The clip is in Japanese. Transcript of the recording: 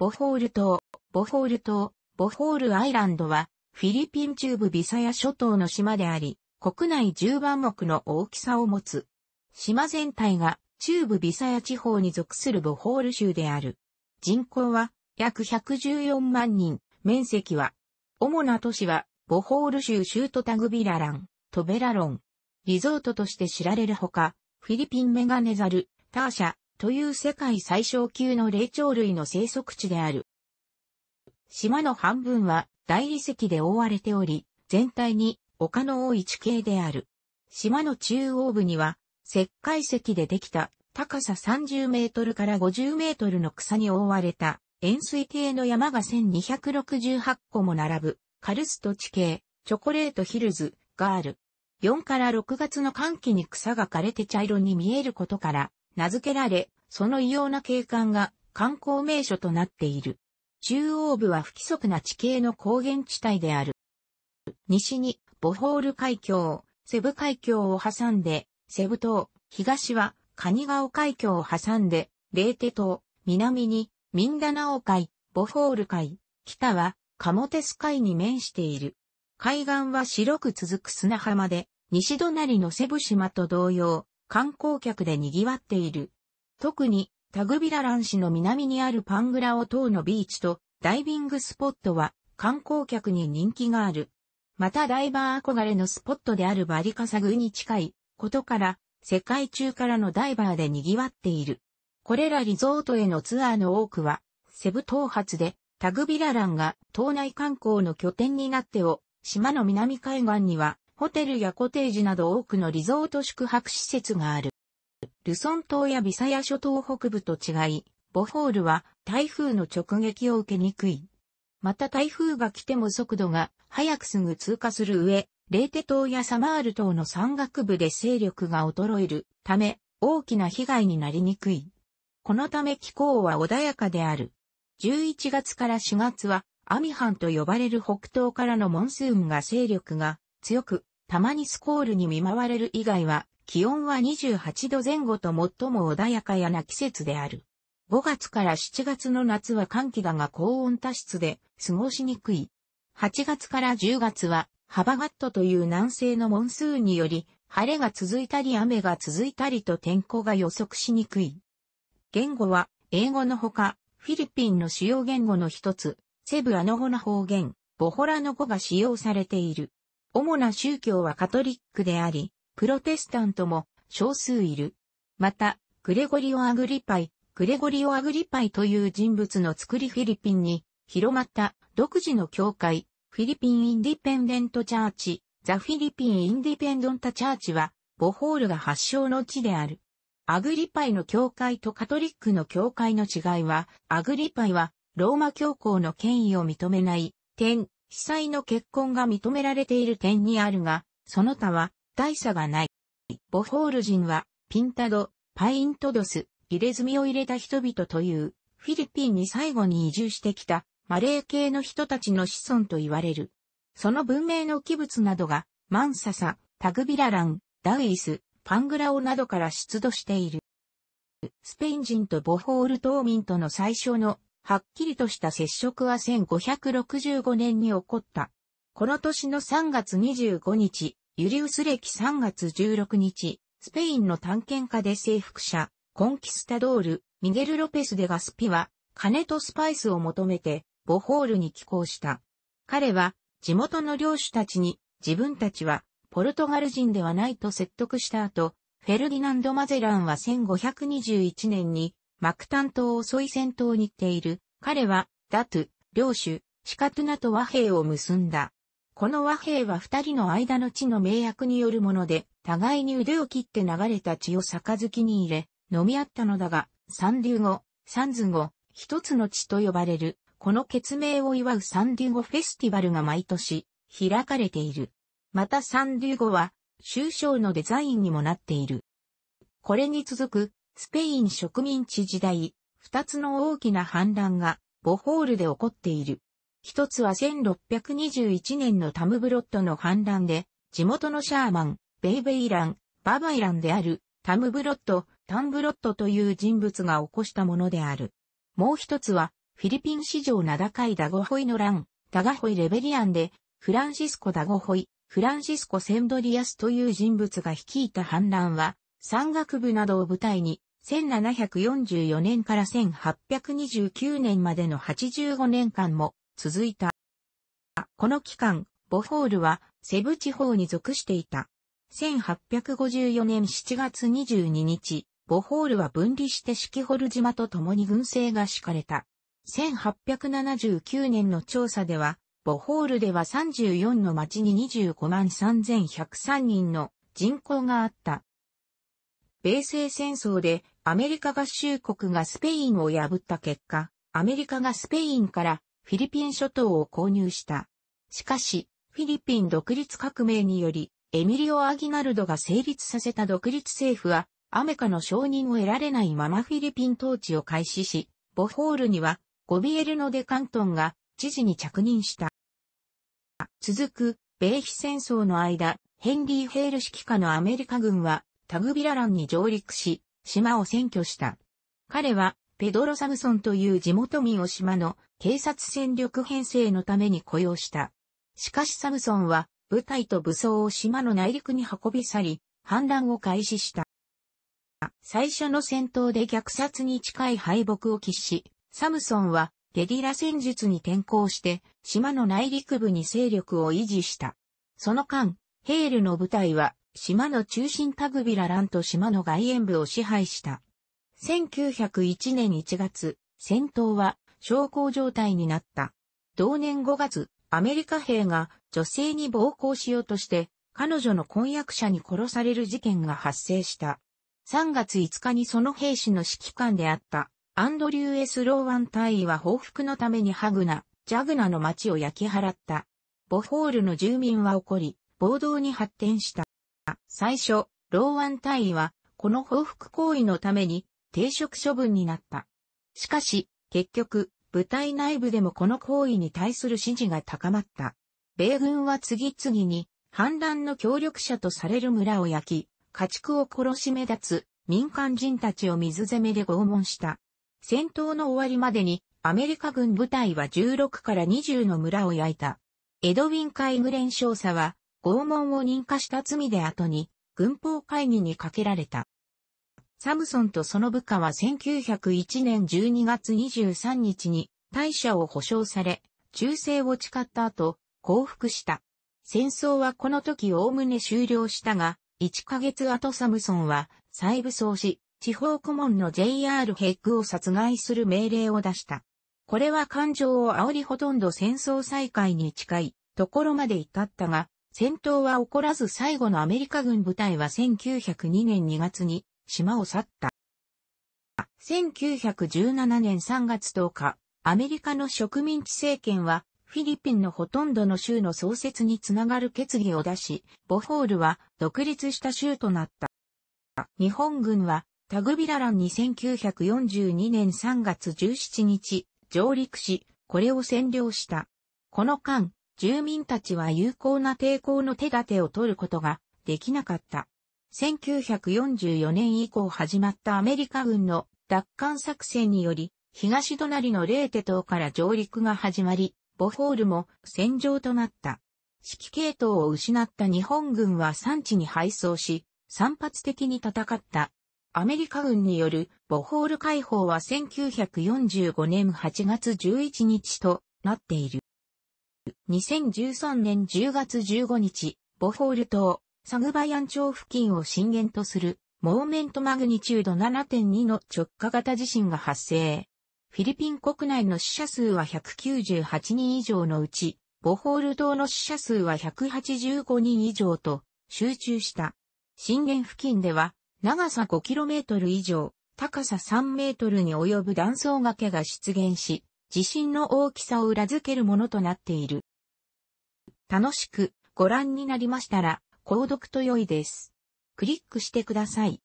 ボホール島、ボホール島、ボホールアイランドは、フィリピン中部ビサヤ諸島の島であり、国内10番目の大きさを持つ。島全体が中部ビサヤ地方に属するボホール州である。人口は約114万人、面積は、主な都市は、ボホール州州都タグビララン、トベラロン。リゾートとして知られるほか、フィリピンメガネザル、ターシャ、という世界最小級の霊長類の生息地である。島の半分は大理石で覆われており、全体に丘の多い地形である。島の中央部には石灰石でできた高さ30メートルから50メートルの草に覆われた円錐形の山が1268個も並ぶカルスト地形、チョコレートヒルズがある。4から6月の寒気に草が枯れて茶色に見えることから名付けられ、その異様な景観が観光名所となっている。中央部は不規則な地形の高原地帯である。西に、ボホール海峡、セブ海峡を挟んで、セブ島、東は、カニガオ海峡を挟んで、レーテ島、南に、ミンダナオ海、ボホール海、北は、カモテス海に面している。海岸は白く続く砂浜で、西隣のセブ島と同様、観光客で賑わっている。特に、タグビララン市の南にあるパングラオ島のビーチとダイビングスポットは観光客に人気がある。またダイバー憧れのスポットであるバリカサグに近いことから世界中からのダイバーで賑わっている。これらリゾートへのツアーの多くはセブ島発でタグビラランが島内観光の拠点になってを島の南海岸にはホテルやコテージなど多くのリゾート宿泊施設がある。ルソン島やビサヤ諸島北部と違い、ボホールは台風の直撃を受けにくい。また台風が来ても速度が早くすぐ通過する上、レーテ島やサマール島の山岳部で勢力が衰えるため大きな被害になりにくい。このため気候は穏やかである。11月から4月はアミハンと呼ばれる北東からのモンスーンが勢力が強く、たまにスコールに見舞われる以外は、気温は28度前後と最も穏やかやな季節である。5月から7月の夏は寒気だが高温多湿で過ごしにくい。8月から10月はハバガットという南西のモンスーンにより晴れが続いたり雨が続いたりと天候が予測しにくい。言語は英語のほかフィリピンの主要言語の一つセブアの語ナ方言ボホラの語が使用されている。主な宗教はカトリックであり、プロテスタントも少数いる。また、グレゴリオ・アグリパイ、グレゴリオ・アグリパイという人物の作りフィリピンに広まった独自の教会、フィリピン・インディペンデント・チャーチ、ザ・フィリピン・インディペンドンタ・チャーチは、ボホールが発祥の地である。アグリパイの教会とカトリックの教会の違いは、アグリパイはローマ教皇の権威を認めない、点、被災の結婚が認められている点にあるが、その他は大差がない。ボホール人は、ピンタド、パイントドス、入れ墨を入れた人々という、フィリピンに最後に移住してきた、マレー系の人たちの子孫と言われる。その文明の器物などが、マンササ、タグビララン、ダウイス、パングラオなどから出土している。スペイン人とボホール島民との最初のはっきりとした接触は1565年に起こった。この年の3月25日、ユリウス歴3月16日、スペインの探検家で征服者、コンキスタドール、ミゲル・ロペス・デ・ガスピは、金とスパイスを求めて、ボホールに寄港した。彼は、地元の領主たちに、自分たちは、ポルトガル人ではないと説得した後、フェルディナンド・マゼランは1521年にマクタン島をソい戦闘にっている。彼は、ダトゥ、領主、シカトゥナと和平を結んだ。この和平は二人の間の地の名役によるもので、互いに腕を切って流れた血を杯に入れ、飲み合ったのだが、三流語、三ズ語、一つの地と呼ばれる、この決名を祝う三流語フェスティバルが毎年、開かれている。また三流語は、終章のデザインにもなっている。これに続く、スペイン植民地時代、二つの大きな反乱が、ボホールで起こっている。一つは1621年のタムブロットの反乱で、地元のシャーマン、ベイベイラン、ババイランである、タムブロット、タンブロットという人物が起こしたものである。もう一つは、フィリピン史上名高いダゴホイの乱、ダガホイレベリアンで、フランシスコ・ダゴホイ、フランシスコ・センドリアスという人物が率いた反乱は、山岳部などを舞台に、1744年から1829年までの85年間も続いた。この期間、ボホールはセブ地方に属していた。1854年7月22日、ボホールは分離してシキホル島と共に軍政が敷かれた。1879年の調査では、ボホールでは34の町に25万3103人の人口があった。米西戦争でアメリカ合衆国がスペインを破った結果、アメリカがスペインからフィリピン諸島を購入した。しかし、フィリピン独立革命により、エミリオ・アギナルドが成立させた独立政府は、アメカの承認を得られないままフィリピン統治を開始し、ボホールには、ゴビエルノ・デ・カントンが知事に着任した。続く、米非戦争の間、ヘンリー・ヘール指揮下のアメリカ軍は、タグビラランに上陸し、島を占拠した。彼は、ペドロ・サムソンという地元民を島の警察戦力編成のために雇用した。しかしサムソンは、部隊と武装を島の内陸に運び去り、反乱を開始した。最初の戦闘で虐殺に近い敗北を喫し、サムソンはゲリラ戦術に転向して、島の内陸部に勢力を維持した。その間、ヘールの部隊は島の中心タグビラランと島の外縁部を支配した。1901年1月、戦闘は昇降状態になった。同年5月、アメリカ兵が女性に暴行しようとして、彼女の婚約者に殺される事件が発生した。3月5日にその兵士の指揮官であった、アンドリュー・エス・ローワン隊員は報復のためにハグナ、ジャグナの町を焼き払った。ボホールの住民は怒り、暴動に発展した。最初、老安隊員は、この報復行為のために、停職処分になった。しかし、結局、部隊内部でもこの行為に対する支持が高まった。米軍は次々に、反乱の協力者とされる村を焼き、家畜を殺し目立つ民間人たちを水攻めで拷問した。戦闘の終わりまでにアメリカ軍部隊は16から20の村を焼いた。エドウィン・カイグレン少佐は拷問を認可した罪で後に、軍法会議にかけられた。サムソンとその部下は1901年12月23日に、大社を保障され、忠誠を誓った後、降伏した。戦争はこの時おおむね終了したが、1ヶ月後サムソンは、再武装し、地方顧問の JR ヘッグを殺害する命令を出した。これは感情を煽りほとんど戦争再開に近いところまで至ったが、戦闘は起こらず最後のアメリカ軍部隊は1902年2月に島を去った。1917年3月10日、アメリカの植民地政権はフィリピンのほとんどの州の創設につながる決議を出し、ボホールは独立した州となった。日本軍はタグビラランに1942年3月17日上陸し、これを占領した。この間、住民たちは有効な抵抗の手立てを取ることができなかった。1944年以降始まったアメリカ軍の奪還作戦により、東隣のレーテ島から上陸が始まり、ボホールも戦場となった。指揮系統を失った日本軍は産地に敗走し、散発的に戦った。アメリカ軍によるボホール解放は1945年8月11日となっている。2013年10月15日、ボホール島、サグバヤン町付近を震源とする、モーメントマグニチュード7.2の直下型地震が発生。フィリピン国内の死者数は198人以上のうち、ボホール島の死者数は185人以上と集中した。震源付近では、長さ 5km 以上、高さ 3m に及ぶ断層崖が出現し、地震の大きさを裏付けるものとなっている。楽しくご覧になりましたら、購読と良いです。クリックしてください。